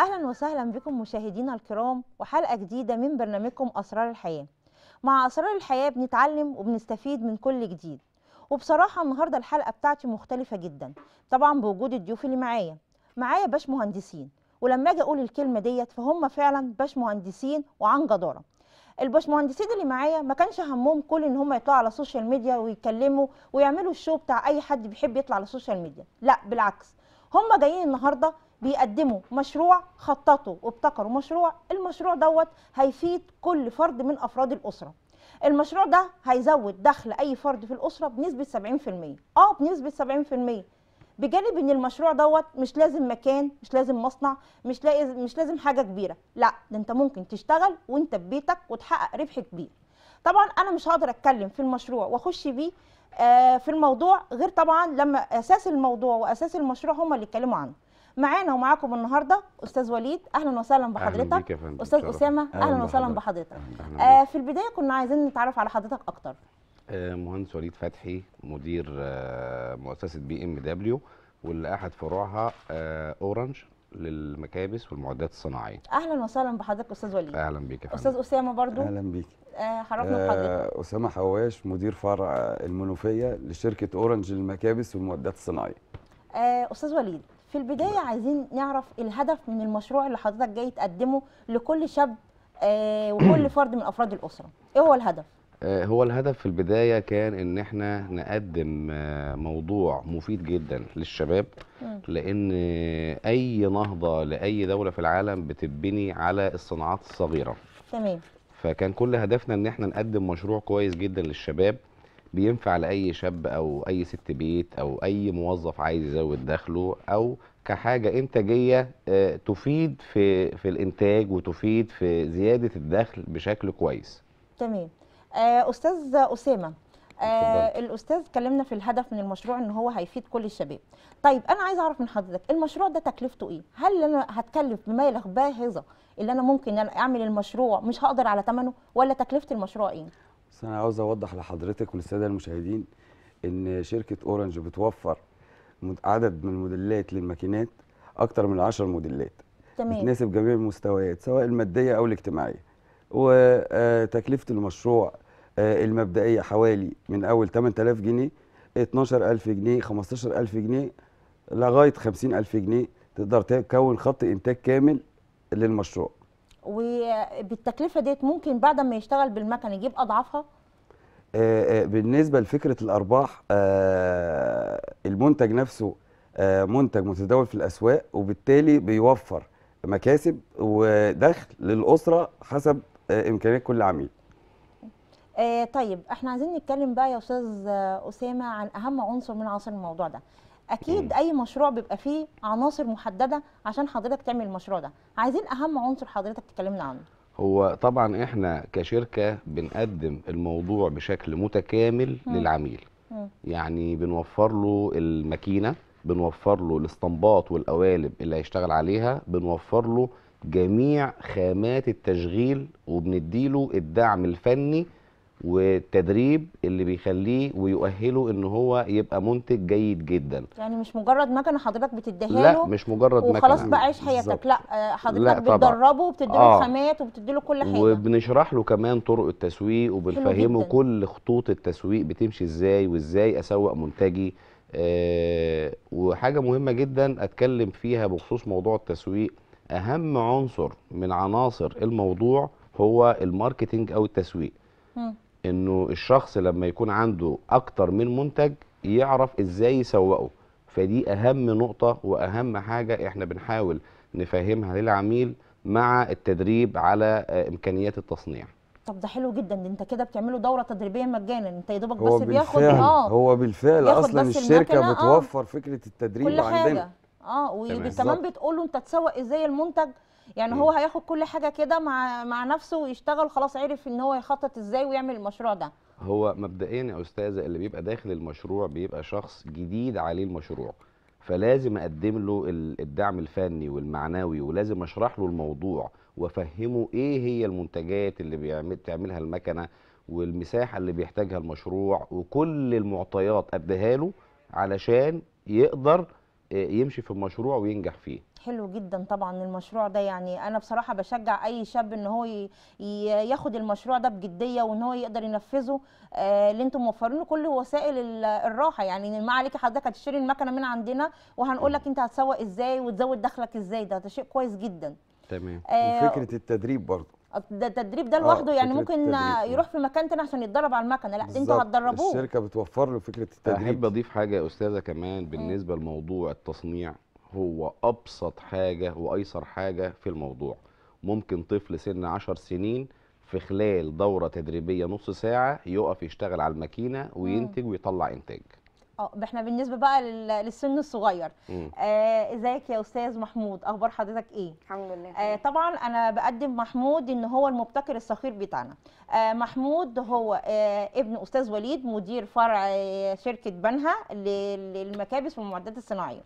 اهلا وسهلا بكم مشاهدينا الكرام وحلقه جديده من برنامجكم اسرار الحياه مع اسرار الحياه بنتعلم وبنستفيد من كل جديد وبصراحه النهارده الحلقه بتاعتي مختلفه جدا طبعا بوجود الضيوف اللي معايا معايا باش مهندسين ولما اجي اقول الكلمه ديت فهم فعلا باش مهندسين وعن جداره الباش مهندسين اللي معايا ما كانش همهم كل ان هم يطلعوا على السوشيال ميديا ويتكلموا ويعملوا الشو بتاع اي حد بيحب يطلع على السوشيال ميديا لا بالعكس هم جايين النهارده بيقدموا مشروع خططوا وابتكروا مشروع المشروع دوت هيفيد كل فرد من افراد الاسره المشروع ده هيزود دخل اي فرد في الاسره بنسبه 70% اه بنسبه 70% بجانب ان المشروع دوت مش لازم مكان مش لازم مصنع مش لازم مش لازم حاجه كبيره لا ده انت ممكن تشتغل وانت في بيتك وتحقق ربح كبير طبعا انا مش هقدر اتكلم في المشروع واخش بيه آه، في الموضوع غير طبعا لما اساس الموضوع واساس المشروع هما اللي اتكلموا عنه معانا ومعاكم النهارده استاذ وليد اهلا وسهلا بحضرتك أهلا استاذ اسامه اهلا, أهلا وسهلا بحضرتك أهلا آه في البدايه كنا عايزين نتعرف على حضرتك اكتر آه مهندس وليد فتحي مدير آه مؤسسه بي ام دبليو واللي احد فروعها آه اورنج للمكابس والمعدات الصناعيه اهلا وسهلا بحضرتك استاذ وليد اهلا بيك يا فندم استاذ اسامه برضو اهلا بيك آه بحضرتك آه اسامه حواش مدير فرع المنوفيه لشركه اورنج للمكابس والمعدات الصناعيه آه استاذ وليد في البدايه عايزين نعرف الهدف من المشروع اللي حضرتك جاي تقدمه لكل شاب آه، وكل فرد من افراد الاسره ايه هو الهدف آه، هو الهدف في البدايه كان ان احنا نقدم آه، موضوع مفيد جدا للشباب لان اي نهضه لاي دوله في العالم بتبني على الصناعات الصغيره تمام فكان كل هدفنا ان احنا نقدم مشروع كويس جدا للشباب بينفع لاي شاب او اي ست بيت او اي موظف عايز يزود دخله او كحاجه انتاجيه آه، تفيد في في الانتاج وتفيد في زياده الدخل بشكل كويس تمام آه، استاذ اسامه آه الاستاذ كلمنا في الهدف من المشروع ان هو هيفيد كل الشباب طيب انا عايز اعرف من حضرتك المشروع ده تكلفته ايه هل انا هتكلف بمبالغ باهظه اللي انا ممكن اعمل المشروع مش هقدر على ثمنه ولا تكلفه المشروع ايه بس انا عاوز اوضح لحضرتك وللساده المشاهدين ان شركه اورنج بتوفر عدد من الموديلات للماكينات اكتر من 10 موديلات تمام بتناسب جميع المستويات سواء الماديه او الاجتماعيه وتكلفه آه، المشروع آه، المبدئيه حوالي من اول 8000 جنيه 12000 جنيه 15000 جنيه لغايه 50000 جنيه تقدر تكون خط انتاج كامل للمشروع وبالتكلفه ديت ممكن بعد ما يشتغل بالمكنه يجيب اضعافها آه، آه، بالنسبه لفكره الارباح آه، المنتج نفسه منتج متداول في الاسواق وبالتالي بيوفر مكاسب ودخل للاسره حسب امكانيات كل عميل طيب احنا عايزين نتكلم بقى يا استاذ اسامه عن اهم عنصر من عناصر الموضوع ده اكيد اي مشروع بيبقى فيه عناصر محدده عشان حضرتك تعمل المشروع ده عايزين اهم عنصر حضرتك تكلمنا عنه هو طبعا احنا كشركه بنقدم الموضوع بشكل متكامل مم. للعميل مم. يعني بنوفر له الماكينه بنوفر له الاستنباط والقوالب اللي هيشتغل عليها بنوفر له جميع خامات التشغيل وبنديله الدعم الفني والتدريب اللي بيخليه ويؤهله ان هو يبقى منتج جيد جدا يعني مش مجرد مكنه حضرتك بتديها له لا مش مجرد مكنه وخلاص بقى عيش حياتك لا آه، حضرتك لا بتدربه وبتديله آه. الخامات وبتديله كل حاجه وبنشرح له كمان طرق التسويق وبنفهمه كل خطوط التسويق بتمشي ازاي وازاي اسوق منتجي أه وحاجه مهمه جدا اتكلم فيها بخصوص موضوع التسويق اهم عنصر من عناصر الموضوع هو الماركتنج او التسويق انه الشخص لما يكون عنده اكتر من منتج يعرف ازاي يسوقه فدي اهم نقطه واهم حاجه احنا بنحاول نفهمها للعميل مع التدريب على آه، امكانيات التصنيع طب ده حلو جدا انت كده بتعمله دوره تدريبيه مجانا انت يا دوبك بس بياخد اه هو بالفعل اصلا الشركه آه، بتوفر آه. فكره التدريب كل حاجة. عندنا اه وكمان بتقول له انت تسوق ازاي المنتج يعني هو هياخد كل حاجه كده مع مع نفسه ويشتغل خلاص عرف ان هو يخطط ازاي ويعمل المشروع ده هو مبدئيا يا استاذه اللي بيبقى داخل المشروع بيبقى شخص جديد عليه المشروع فلازم اقدم له الدعم الفني والمعنوي ولازم اشرح له الموضوع وافهمه ايه هي المنتجات اللي بيعمل تعملها المكنه والمساحه اللي بيحتاجها المشروع وكل المعطيات اديها له علشان يقدر يمشي في المشروع وينجح فيه حلو جدا طبعا المشروع ده يعني انا بصراحه بشجع اي شاب ان هو ياخد المشروع ده بجديه وان هو يقدر ينفذه آه، اللي انتم موفرينه كل وسائل الراحه يعني ما عليك حضرتك هتشتري المكنه من عندنا وهنقول لك انت هتسوق ازاي وتزود دخلك ازاي ده, ده شيء كويس جدا تمام آه وفكره التدريب برضه ده التدريب ده لوحده آه، يعني ممكن يروح في مكان تاني عشان يتدرب على المكنه لا انتوا هتدربوه الشركه بتوفر له فكره التدريب احب اضيف حاجه يا استاذه كمان بالنسبه لموضوع التصنيع هو ابسط حاجه وايسر حاجه في الموضوع ممكن طفل سن 10 سنين في خلال دوره تدريبيه نص ساعه يقف يشتغل على الماكينه وينتج ويطلع انتاج اه احنا بالنسبه بقى للسن الصغير آه، ازيك آه يا استاذ محمود اخبار حضرتك ايه الحمد لله آه طبعا انا بقدم محمود ان هو المبتكر الصغير بتاعنا آه محمود هو آه ابن استاذ وليد مدير فرع آه، شركه بنها للمكابس والمعدات الصناعيه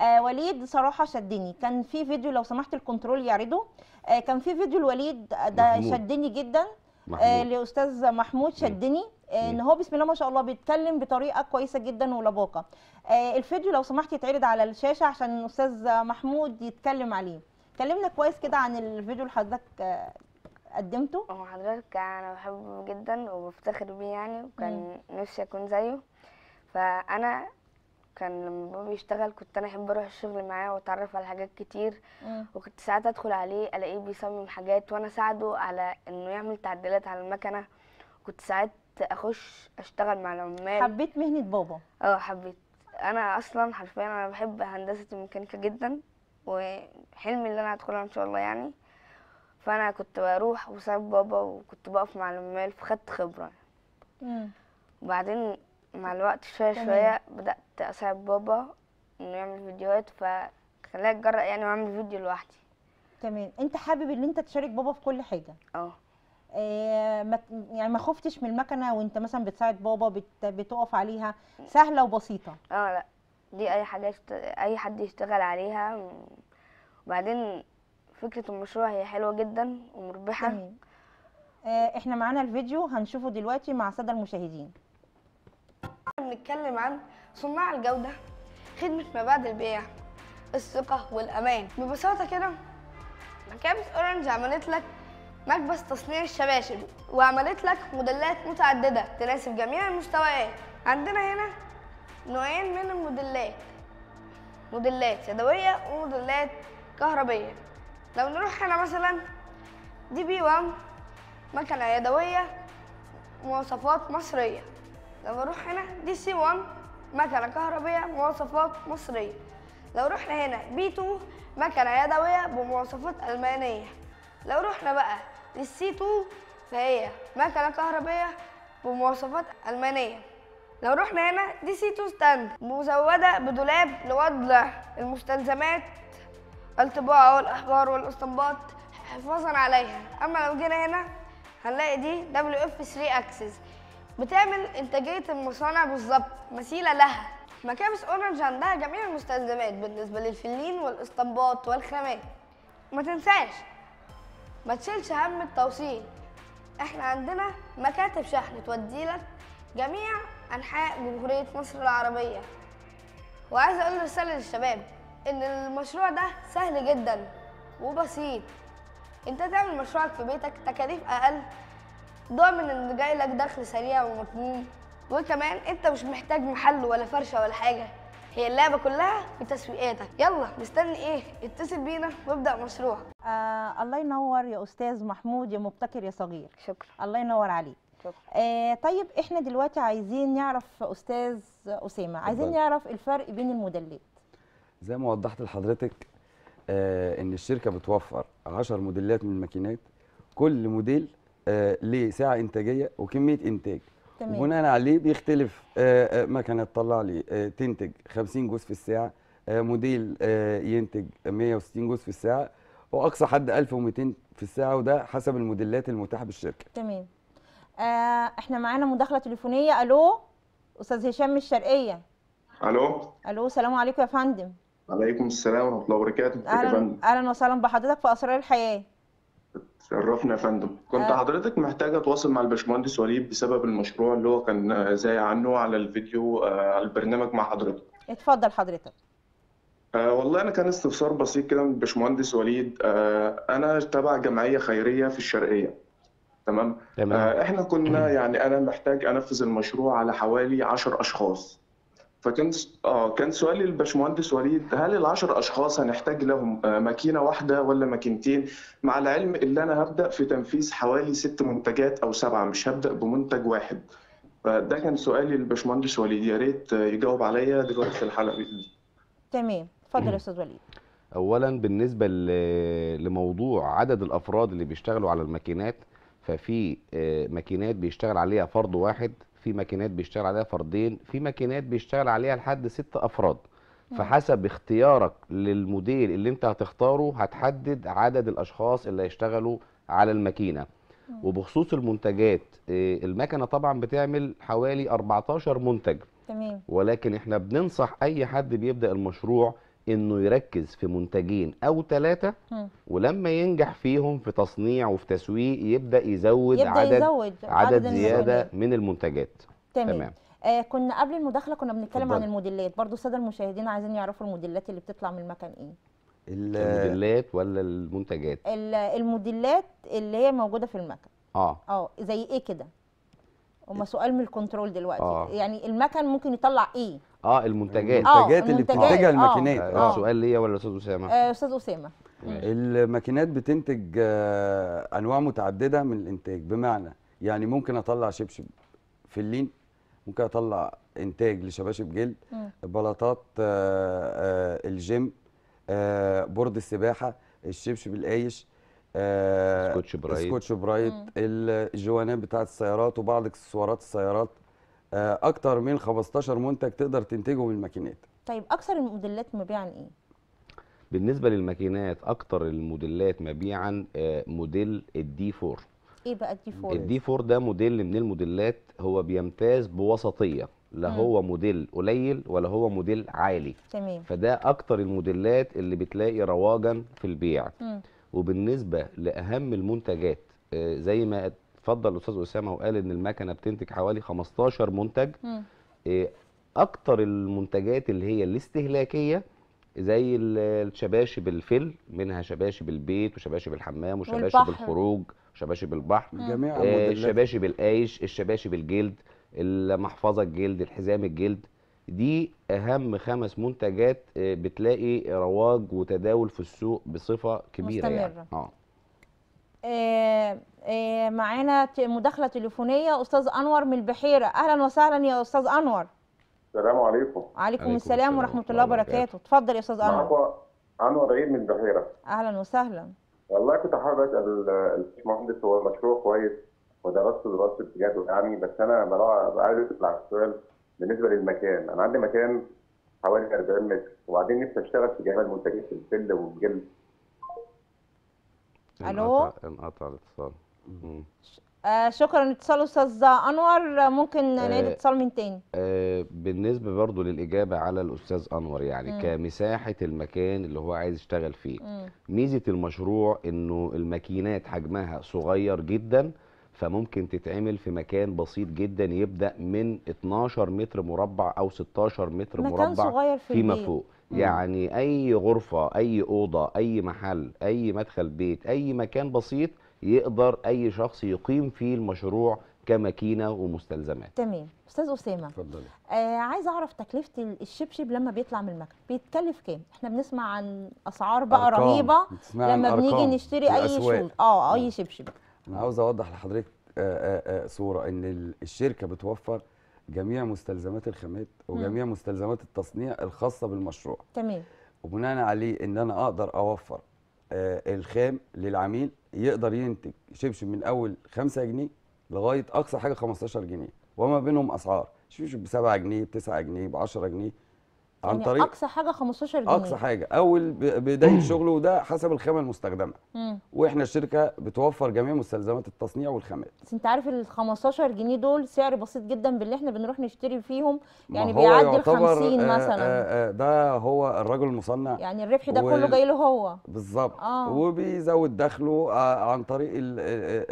آه وليد صراحه شدني كان في فيديو لو سمحت الكنترول يعرضه آه كان في فيديو لوليد آه، ده محمود. شدني جدا محمود. آه لاستاذ محمود شدني آه، ان هو بسم الله ما شاء الله بيتكلم بطريقه كويسه جدا ولباقه آه، الفيديو لو سمحت يتعرض على الشاشه عشان الاستاذ محمود يتكلم عليه كلمنا كويس كده عن الفيديو اللي حضرتك آه، قدمته هو حضرتك انا بحبه جدا وبفتخر بيه يعني وكان نفسي اكون زيه فانا كان لما بابا بيشتغل كنت انا احب اروح الشغل معاه واتعرف على حاجات كتير وكنت ساعات ادخل عليه الاقيه بيصمم حاجات وانا اساعده على انه يعمل تعديلات على المكنه كنت ساعات اخش اشتغل مع العمال حبيت مهنه بابا اه حبيت انا اصلا حرفيا انا بحب هندسه الميكانيكا جدا وحلمي اللي انا هدخلها ان شاء الله يعني فانا كنت بروح وساعد بابا وكنت بقف مع العمال فخدت خبره امم وبعدين مع الوقت شويه شويه بدات اساعد بابا انه يعمل فيديوهات فخلاني اتجرأ يعني واعمل فيديو لوحدي تمام انت حابب ان انت تشارك بابا في كل حاجه اه آه، يعني ما خفتش من المكنه وانت مثلا بتساعد بابا بتقف عليها سهله وبسيطه اه لا دي اي حاجه اي حد يشتغل عليها وبعدين فكره المشروع هي حلوه جدا ومربحه آه احنا معانا الفيديو هنشوفه دلوقتي مع الساده المشاهدين بنتكلم عن صناع الجوده خدمه ما بعد البيع الثقه والامان ببساطه كده مكابس اورنج عملت لك مكبس تصنيع الشباشب وعملت لك موديلات متعددة تناسب جميع المستويات عندنا هنا نوعين من الموديلات موديلات يدوية وموديلات كهربية لو نروح هنا مثلا دي بي 1 مكنة يدوية مواصفات مصرية لو نروح هنا دي سي 1 مكنة كهربية مواصفات مصرية لو رحنا هنا بي 2 مكنة يدوية بمواصفات ألمانية لو رحنا بقى للسي 2 فهي مكنة كهربية بمواصفات ألمانية لو رحنا هنا دي سي 2 ستاند مزودة بدولاب لوضع المستلزمات الطباعة والأحبار والاستنباط حفاظا عليها أما لو جينا هنا هنلاقي دي دبليو اف 3 اكسس بتعمل انتاجية المصانع بالظبط مثيلة لها مكابس اورنج عندها جميع المستلزمات بالنسبة للفلين والأسطنبات والخامات ما تنساش ما تشيلش هم التوصيل احنا عندنا مكاتب شحن تودي لك جميع انحاء جمهوريه مصر العربيه وعايز اقول رساله للشباب ان المشروع ده سهل جدا وبسيط انت تعمل مشروعك في بيتك تكاليف اقل ضامن ان جاي لك دخل سريع ومضمون وكمان انت مش محتاج محل ولا فرشه ولا حاجه هي اللعبه كلها في تسويقاتك يلا مستني ايه اتصل بينا وابدا مشروع آه الله ينور يا استاذ محمود يا مبتكر يا صغير شكرا الله ينور عليك شكرا آه طيب احنا دلوقتي عايزين نعرف استاذ اسامه عايزين نعرف الفرق بين الموديلات زي ما وضحت لحضرتك آه ان الشركه بتوفر 10 موديلات من الماكينات كل موديل آه ليه ساعه انتاجيه وكميه انتاج تمام وبناء عليه بيختلف مكنه آه، آه، تطلع لي آه، تنتج 50 جوز في الساعه موديل ينتج 160 جوز في الساعه واقصى حد 1200 في الساعه وده حسب الموديلات المتاحه بالشركه تمام احنا معانا مداخله تليفونيه الو استاذ هشام الشرقيه الو الو السلام عليكم يا فندم عليكم السلام ورحمه الله وبركاته اهلا اهلا وسهلا بحضرتك في اسرار الحياه تشرفنا يا فندم كنت آه. حضرتك محتاجه اتواصل مع الباشمهندس وليد بسبب المشروع اللي هو كان زي عنه على الفيديو آه، على البرنامج مع حضرتك اتفضل حضرتك أه والله انا كان استفسار بسيط كده من الباشمهندس وليد أه انا تبع جمعيه خيريه في الشرقيه تمام, تمام. أه احنا كنا يعني انا محتاج انفذ المشروع على حوالي 10 اشخاص فكان اه كان سؤالي للباشمهندس وليد هل ال10 اشخاص هنحتاج لهم آه، ماكينه واحده ولا ماكينتين مع العلم ان انا هبدا في تنفيذ حوالي ست منتجات او سبعه مش هبدا بمنتج واحد فده كان سؤالي للباشمهندس وليد يا ريت يجاوب عليا دلوقتي في الحلقه دي تمام اتفضل يا استاذ وليد اولا بالنسبه لموضوع عدد الافراد اللي بيشتغلوا على الماكينات ففي آه، ماكينات بيشتغل عليها فرد واحد في ماكينات بيشتغل عليها فردين في ماكينات بيشتغل عليها لحد ست افراد فحسب اختيارك للموديل اللي انت هتختاره هتحدد عدد الاشخاص اللي هيشتغلوا على الماكينه وبخصوص المنتجات آه، المكنه طبعا بتعمل حوالي 14 منتج تمام ولكن احنا بننصح اي حد بيبدا المشروع انه يركز في منتجين او ثلاثه ولما ينجح فيهم في تصنيع وفي تسويق يبدا يزود يبدأ عدد يزود عدد, عدد زياده من المنتجات تمام, تمام. آه كنا قبل المداخله كنا بنتكلم عن الموديلات برضو الساده المشاهدين عايزين يعرفوا الموديلات اللي بتطلع من المكان ايه الموديلات ولا المنتجات الموديلات اللي هي موجوده في المكن اه اه زي ايه كده هما إيه؟ سؤال من الكنترول دلوقتي آه. يعني المكن ممكن يطلع ايه اه المنتجات آه، المنتجات اللي بتنتجها آه. الماكينات آه. آه. سؤال ليا ولا استاذ اسامه آه، استاذ اسامه الماكينات بتنتج انواع متعدده من الانتاج بمعنى يعني ممكن اطلع شبشب في اللين ممكن اطلع انتاج لشباشب جلد بلاطات الجيم بورد السباحه الشبشب القايش سكوتش برايت سكوتش برايت الجوانات بتاعه السيارات وبعض اكسسوارات السيارات آه، اكتر من 15 منتج تقدر من الماكينات طيب اكثر الموديلات مبيعا ايه بالنسبه للماكينات اكتر الموديلات مبيعا آه، موديل الدي 4 ايه بقى الدي 4 الدي 4 ده موديل من الموديلات هو بيمتاز بوسطيه لا مم. هو موديل قليل ولا هو موديل عالي تمام فده اكتر الموديلات اللي بتلاقي رواجا في البيع مم. وبالنسبه لاهم المنتجات آه، زي ما اتفضل الاستاذ اسامه وقال ان المكنه بتنتج حوالي 15 منتج إيه اكتر المنتجات اللي هي الاستهلاكيه زي الشباشب الفل منها شباشب البيت وشباشب الحمام وشباشب والبحر. الخروج وشباشب البحر جميع آه الشباشب القايش الشباشب الجلد المحفظه الجلد الحزام الجلد دي اهم خمس منتجات آه، بتلاقي رواج وتداول في السوق بصفه كبيره يعني. مستمرة. يعني آه، آه، معانا مداخله تليفونيه استاذ انور من البحيره اهلا وسهلا يا استاذ انور السلام عليكم وعليكم السلام ورحمه الله وبركاته اتفضل يا استاذ انور انور عيد من البحيره اهلا وسهلا والله كنت حابب اسال الباشمهندس هو مشروع كويس ودرست دراسه جدوى يعني بس انا عايز على السؤال بالنسبه للمكان انا عندي مكان حوالي 40 متر وبعدين نفسي اشتغل في جميع المنتجات في الفل والجلد الو انقطع الاتصال آه شكرا اتصال استاذ انور ممكن آه نعيد اتصال من تاني آه بالنسبه برضو للاجابه على الاستاذ انور يعني مم. كمساحه المكان اللي هو عايز يشتغل فيه مم. ميزه المشروع انه الماكينات حجمها صغير جدا فممكن تتعمل في مكان بسيط جدا يبدا من 12 متر مربع او 16 متر مكان مربع صغير في فيما فوق يعني اي غرفه اي اوضه اي محل اي مدخل بيت اي مكان بسيط يقدر اي شخص يقيم فيه المشروع كماكينه ومستلزمات تمام استاذ اسامه اتفضلي آه عايز اعرف تكلفه الشبشب لما بيطلع من المكتب بيتكلف كام احنا بنسمع عن اسعار بقى أرقام. رهيبه لما بنيجي نشتري اي شوط اه اي شبشب انا عاوز اوضح لحضرتك آآ آه، آآ آه، آه، صوره ان الشركه بتوفر جميع مستلزمات الخامات وجميع م. مستلزمات التصنيع الخاصه بالمشروع تمام وبناء عليه ان انا اقدر اوفر آه الخام للعميل يقدر ينتج شبشب من اول 5 جنيه لغايه اقصى حاجه 15 جنيه وما بينهم اسعار شبشب ب 7 جنيه ب 9 جنيه ب 10 جنيه عن يعني طريق اقصى حاجه 15 جنيه اقصى حاجه اول بدايه شغله وده حسب الخامه المستخدمه واحنا الشركه بتوفر جميع مستلزمات التصنيع والخامات بس انت عارف ال 15 جنيه دول سعر بسيط جدا باللي احنا بنروح نشتري فيهم يعني بيعدي ال 50 آه، مثلا آآ آه، آآ آه، ده هو الرجل المصنع يعني الربح ده كله جاي له هو بالظبط آه. وبيزود دخله عن طريق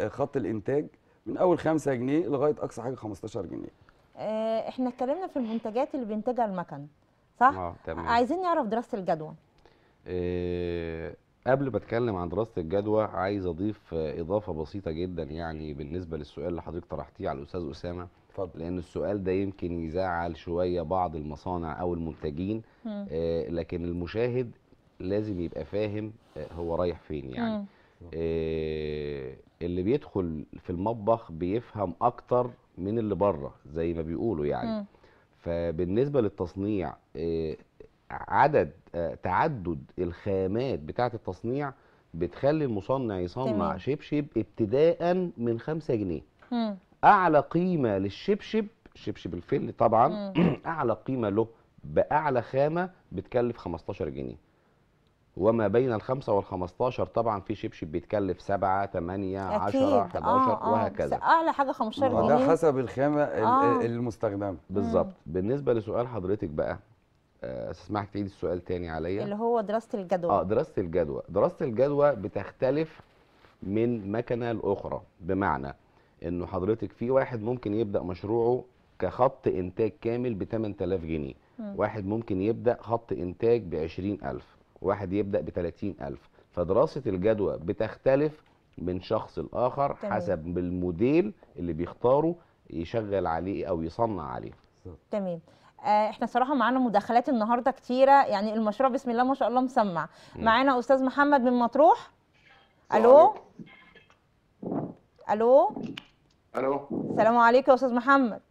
خط الانتاج من اول 5 جنيه لغايه اقصى حاجه 15 جنيه احنا اتكلمنا في المنتجات اللي بينتجها المكن صح؟ اه تمام عايزين نعرف دراسه الجدوى. إيه قبل ما اتكلم عن دراسه الجدوى عايز اضيف آه، اضافه بسيطه جدا يعني بالنسبه للسؤال اللي حضرتك طرحتيه على الاستاذ اسامه فضل. لان السؤال ده يمكن يزعل شويه بعض المصانع او المنتجين إيه لكن المشاهد لازم يبقى فاهم آه، هو رايح فين يعني إيه اللي بيدخل في المطبخ بيفهم اكتر من اللي بره زي ما بيقولوا يعني مم. فبالنسبه للتصنيع آه، عدد آه، تعدد الخامات بتاعه التصنيع بتخلي المصنع يصنع تمام. شبشب ابتداء من 5 جنيه مم. اعلى قيمه للشبشب شبشب الفل طبعا اعلى قيمه له باعلى خامه بتكلف 15 جنيه وما بين الخمسة 15 طبعا في شبشب بيتكلف سبعة تمانية عشرة 11 آه، آه. وهكذا أعلى حاجة 15 آه. جنيه ده حسب الخامة آه. المستخدمة بالظبط بالنسبة لسؤال حضرتك بقى اسمح تعيد السؤال تاني عليا اللي هو دراسة الجدوى اه دراسة الجدوى دراسة الجدوى بتختلف من مكنة لأخرى بمعنى انه حضرتك في واحد ممكن يبدأ مشروعه كخط إنتاج كامل ب 8000 جنيه م. واحد ممكن يبدأ خط إنتاج ب 20000 واحد يبدا ب 30000 فدراسه الجدوى بتختلف من شخص لاخر تمام. حسب الموديل اللي بيختاره يشغل عليه او يصنع عليه تمام آه، احنا صراحه معانا مداخلات النهارده كتيره يعني المشروع بسم الله ما شاء الله مسمع معانا استاذ محمد من مطروح الو الو الو السلام عليكم يا استاذ محمد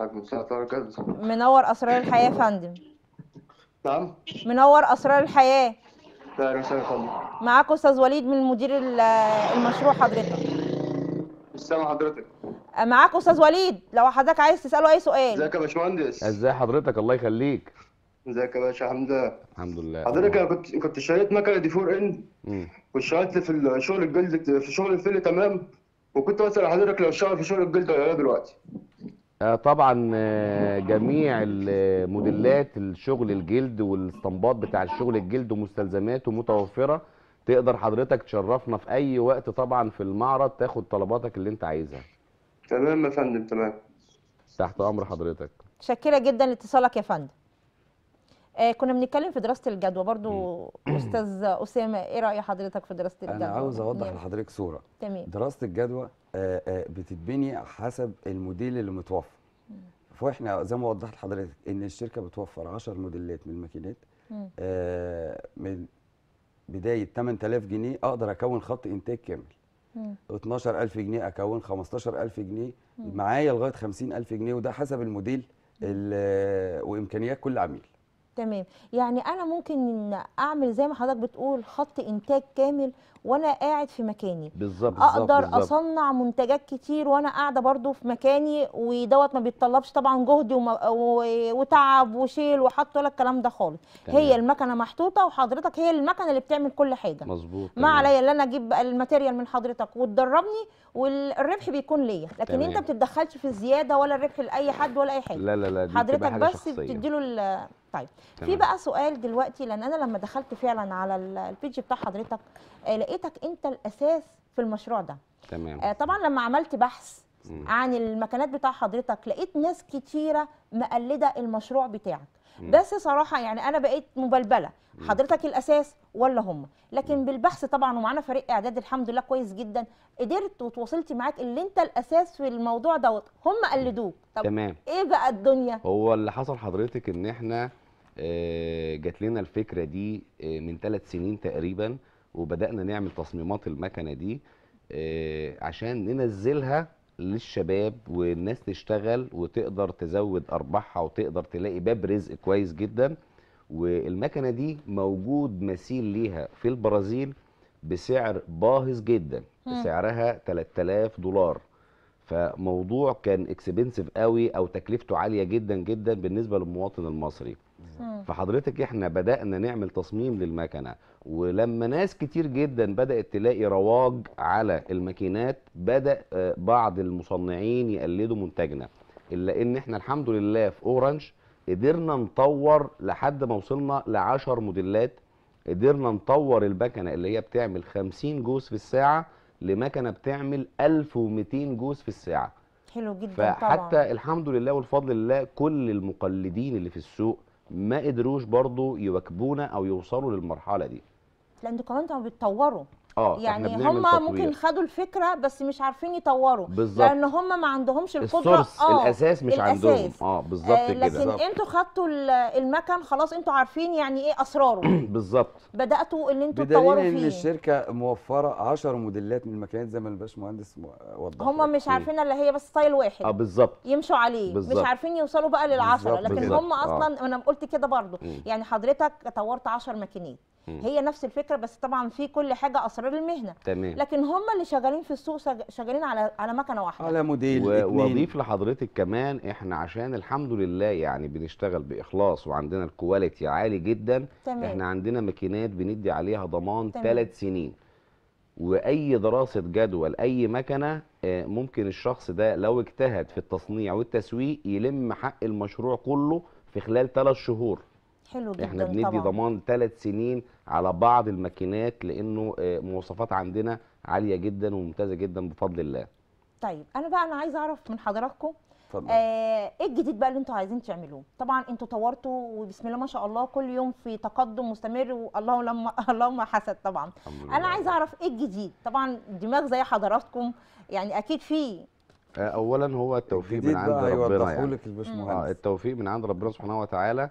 مساء الخير منور اسرار الحياه يا فندم نعم منور اسرار الحياه اهلا وسهلا فندم معاكم استاذ وليد من مدير المشروع حضرتك السلام حضرتك أه، معاك استاذ وليد لو حضرتك عايز تساله اي سؤال ازيك يا باشمهندس ازاي حضرتك الله يخليك ازيك يا باشا الحمد لله الحمد لله حضرتك انا كنت كنت شريت مكنه دي 4 ان واشتغلت في شغل الجلد في شغل الفل تمام وكنت بسال حضرتك لو اشتغل في شغل الجلد ولا لا دلوقتي آه، طبعا آه، جميع الموديلات الشغل الجلد والاستنباط بتاع الشغل الجلد ومستلزماته متوفره تقدر حضرتك تشرفنا في اي وقت طبعا في المعرض تاخد طلباتك اللي انت عايزها تمام يا فندم تمام تحت امر حضرتك شكرا جدا لاتصالك يا فندم آه كنا بنتكلم في دراسه الجدوى برضو استاذ اسامه ايه راي حضرتك في دراسه الجدوى انا عاوز اوضح لحضرتك صوره تمام دراسه الجدوى آه، آه، بتتبني حسب الموديل اللي متوفر فاحنا زي ما وضحت لحضرتك ان الشركه بتوفر 10 موديلات من الماكينات آه، من بدايه 8000 جنيه اقدر اكون خط انتاج كامل 12000 جنيه اكون 15000 جنيه معايا لغايه 50000 جنيه وده حسب الموديل وامكانيات كل عميل تمام يعني انا ممكن اعمل زي ما حضرتك بتقول خط انتاج كامل وانا قاعد في مكاني بالظبط اقدر بالزبط. اصنع منتجات كتير وانا قاعده برضو في مكاني ودوت ما بيتطلبش طبعا جهد وما و... وتعب وشيل وحط ولا الكلام ده خالص تمام. هي المكنه محطوطه وحضرتك هي المكنه اللي بتعمل كل حاجه مظبوط ما عليا ان انا اجيب الماتيريال من حضرتك وتدربني والربح بيكون ليا لكن تمام. انت ما بتتدخلش في الزياده ولا الربح لاي حد ولا اي حاجه لا لا لا حضرتك حاجة بس بتديله طيب تمام. في بقى سؤال دلوقتي لان انا لما دخلت فعلا على البيج بتاع حضرتك آه، لقيتك انت الاساس في المشروع ده تمام آه، طبعا لما عملت بحث مم. عن المكانات بتاع حضرتك لقيت ناس كتيره مقلده المشروع بتاعك مم. بس صراحه يعني انا بقيت مبلبله حضرتك الاساس ولا هم لكن بالبحث طبعا ومعانا فريق اعداد الحمد لله كويس جدا قدرت وتواصلت معاك اللي انت الاساس في الموضوع دوت هم قلدوك طب تمام. ايه بقى الدنيا هو اللي حصل حضرتك ان احنا آه، جات لنا الفكره دي آه، من ثلاث سنين تقريبا وبدانا نعمل تصميمات المكنه دي آه، عشان ننزلها للشباب والناس تشتغل وتقدر تزود ارباحها وتقدر تلاقي باب رزق كويس جدا والمكنه دي موجود مثيل ليها في البرازيل بسعر باهظ جدا سعرها 3000 دولار فموضوع كان اكسبنسيف قوي او تكلفته عاليه جدا جدا بالنسبه للمواطن المصري فحضرتك احنا بدانا نعمل تصميم للمكنه ولما ناس كتير جدا بدات تلاقي رواج على الماكينات بدا آه، بعض المصنعين يقلدوا منتجنا الا ان احنا الحمد لله في اورنج قدرنا نطور لحد ما وصلنا ل 10 موديلات قدرنا نطور المكنه اللي هي بتعمل 50 جوز في الساعه لمكنه بتعمل 1200 جوز في الساعه حلو جدا فحتى طبعا. الحمد لله والفضل لله كل المقلدين اللي في السوق ما قدروش برضو يواكبونا او يوصلوا للمرحله دي لان كمان انتوا بتطوروا اه يعني هم ممكن خدوا الفكره بس مش عارفين يطوروا بالظبط لان هم ما عندهمش القدره اه الاساس مش الأساس. عندهم آه،, اه بالظبط آه كده لكن انتوا خدتوا المكن خلاص انتوا عارفين يعني ايه اسراره بالظبط بداتوا ان انتوا تطوروا فيه ان الشركه موفره 10 موديلات من الماكينات زي ما الباشمهندس وضح هم مش عارفين الا هي بس ستايل واحد اه بالظبط يمشوا عليه بالزبط. مش عارفين يوصلوا بقى لل10 لكن بالزبط. هم آه. اصلا آه. انا قلت كده برضو يعني حضرتك طورت 10 ماكينات هي نفس الفكره بس طبعا في كل حاجه اسرار المهنه تمام لكن هم اللي شغالين في السوق شغالين على على مكنه واحده على موديل واضيف لحضرتك كمان احنا عشان الحمد لله يعني بنشتغل باخلاص وعندنا الكواليتي عالي جدا تمام. احنا عندنا ماكينات بندي عليها ضمان ثلاث سنين واي دراسه جدوى لاي مكنه آه، ممكن الشخص ده لو اجتهد في التصنيع والتسويق يلم حق المشروع كله في خلال ثلاث شهور حلو جدا احنا بندي طبعا. ضمان ثلاث سنين على بعض الماكينات لانه آه، مواصفات عندنا عاليه جدا وممتازه جدا بفضل الله طيب انا بقى انا عايزه اعرف من حضراتكم اتفضل آه ايه الجديد بقى اللي انتوا عايزين تعملوه طبعا انتوا طورتوا وبسم الله ما شاء الله كل يوم في تقدم مستمر والله لما اللهم حسد طبعا انا عايزه اعرف ايه الجديد طبعا دماغ زي حضراتكم يعني اكيد في آه اولا هو التوفيق من عند ربنا يعني. لك الباشمهندس آه التوفيق من عند ربنا سبحانه وتعالى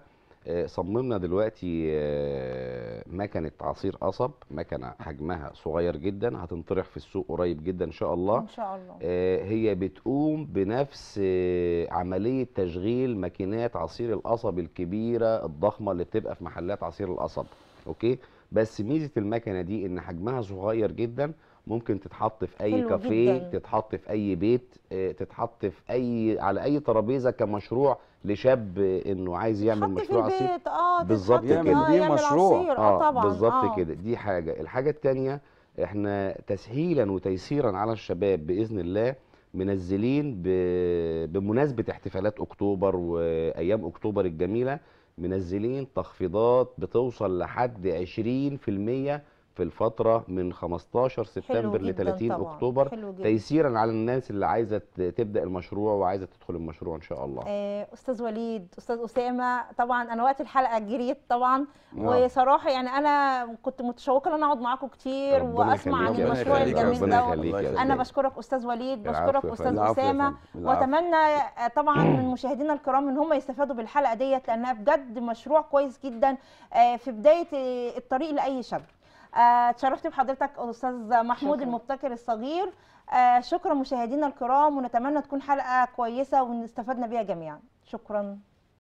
صممنا دلوقتي آه، مكنه عصير قصب مكنه حجمها صغير جدا هتنطرح في السوق قريب جدا ان شاء الله ان شاء الله آه، هي بتقوم بنفس آه، عمليه تشغيل ماكينات عصير القصب الكبيره الضخمه اللي بتبقى في محلات عصير القصب اوكي بس ميزه المكنه دي ان حجمها صغير جدا ممكن تتحط في اي كافيه تتحط في اي بيت تتحط في اي على اي ترابيزه كمشروع لشاب انه عايز يعمل آه، مشروع عصير اه بالظبط كده دي مشروع اه بالظبط آه. كده دي حاجه الحاجه الثانيه احنا تسهيلا وتيسيرا على الشباب باذن الله منزلين بمناسبه احتفالات اكتوبر وايام اكتوبر الجميله منزلين تخفيضات بتوصل لحد 20% في الفتره من 15 سبتمبر ل 30 طبعًا. اكتوبر تيسيرا على الناس اللي عايزه تبدا المشروع وعايزه تدخل المشروع ان شاء الله آه، استاذ وليد استاذ اسامه طبعا انا وقت الحلقه جريت طبعا آه. وصراحه يعني انا كنت متشوقه ان انا اقعد معاكم كتير واسمع عن المشروع الجميل ده انا بشكرك استاذ وليد بشكرك استاذ اسامه واتمنى آه، طبعا من مشاهدينا الكرام ان هم يستفادوا بالحلقه ديت لانها بجد مشروع كويس جدا آه، في بدايه الطريق لاي شاب آه، اتشرفت بحضرتك استاذ محمود شكرا. المبتكر الصغير آه، شكرا مشاهدينا الكرام ونتمنى تكون حلقه كويسه واستفدنا بيها جميعا شكرا